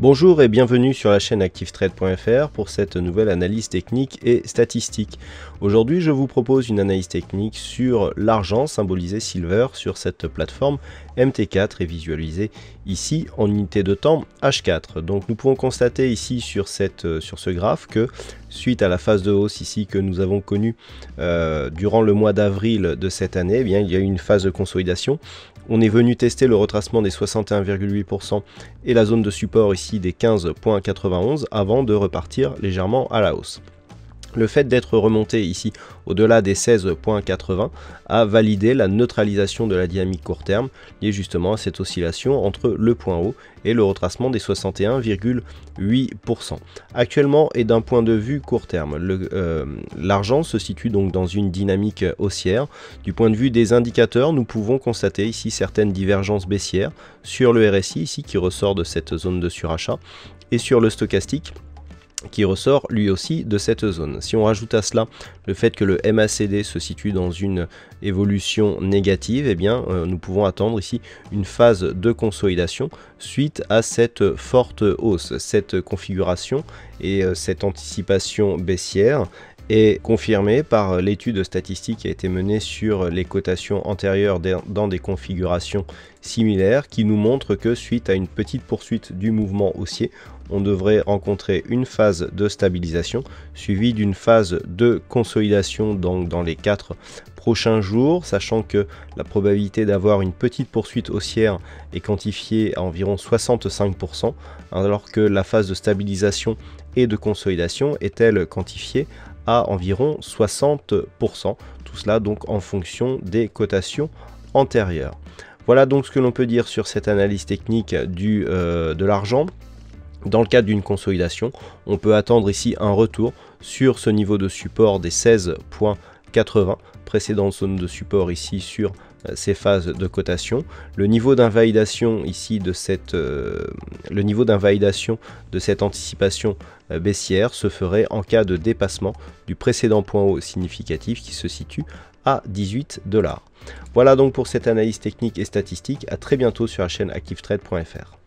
Bonjour et bienvenue sur la chaîne ActiveTrade.fr pour cette nouvelle analyse technique et statistique. Aujourd'hui je vous propose une analyse technique sur l'argent symbolisé silver sur cette plateforme MT4 et visualisé ici en unité de temps H4. Donc nous pouvons constater ici sur, cette, euh, sur ce graphe que suite à la phase de hausse ici que nous avons connue euh, durant le mois d'avril de cette année, eh bien, il y a eu une phase de consolidation. On est venu tester le retracement des 61,8% et la zone de support ici des 15,91 avant de repartir légèrement à la hausse le fait d'être remonté ici au-delà des 16.80 a validé la neutralisation de la dynamique court terme liée justement à cette oscillation entre le point haut et le retracement des 61,8%. Actuellement et d'un point de vue court terme, euh, l'argent se situe donc dans une dynamique haussière. Du point de vue des indicateurs, nous pouvons constater ici certaines divergences baissières sur le RSI ici qui ressort de cette zone de surachat et sur le stochastique qui ressort lui aussi de cette zone. Si on rajoute à cela le fait que le MACD se situe dans une évolution négative, eh bien euh, nous pouvons attendre ici une phase de consolidation suite à cette forte hausse. Cette configuration et euh, cette anticipation baissière est confirmé par l'étude statistique qui a été menée sur les cotations antérieures dans des configurations similaires qui nous montre que suite à une petite poursuite du mouvement haussier, on devrait rencontrer une phase de stabilisation suivie d'une phase de consolidation donc dans les 4 prochains jours, sachant que la probabilité d'avoir une petite poursuite haussière est quantifiée à environ 65%, alors que la phase de stabilisation et de consolidation est-elle quantifiée à environ 60%. Tout cela donc en fonction des cotations antérieures. Voilà donc ce que l'on peut dire sur cette analyse technique du, euh, de l'argent. Dans le cadre d'une consolidation, on peut attendre ici un retour sur ce niveau de support des 16.80, précédente zone de support ici sur euh, ces phases de cotation. Le niveau d'invalidation ici de cette, euh, le niveau d'invalidation de cette anticipation euh, baissière se ferait en cas de dépassement du précédent point haut significatif qui se situe à 18 dollars. Voilà donc pour cette analyse technique et statistique. À très bientôt sur la chaîne activetrade.fr.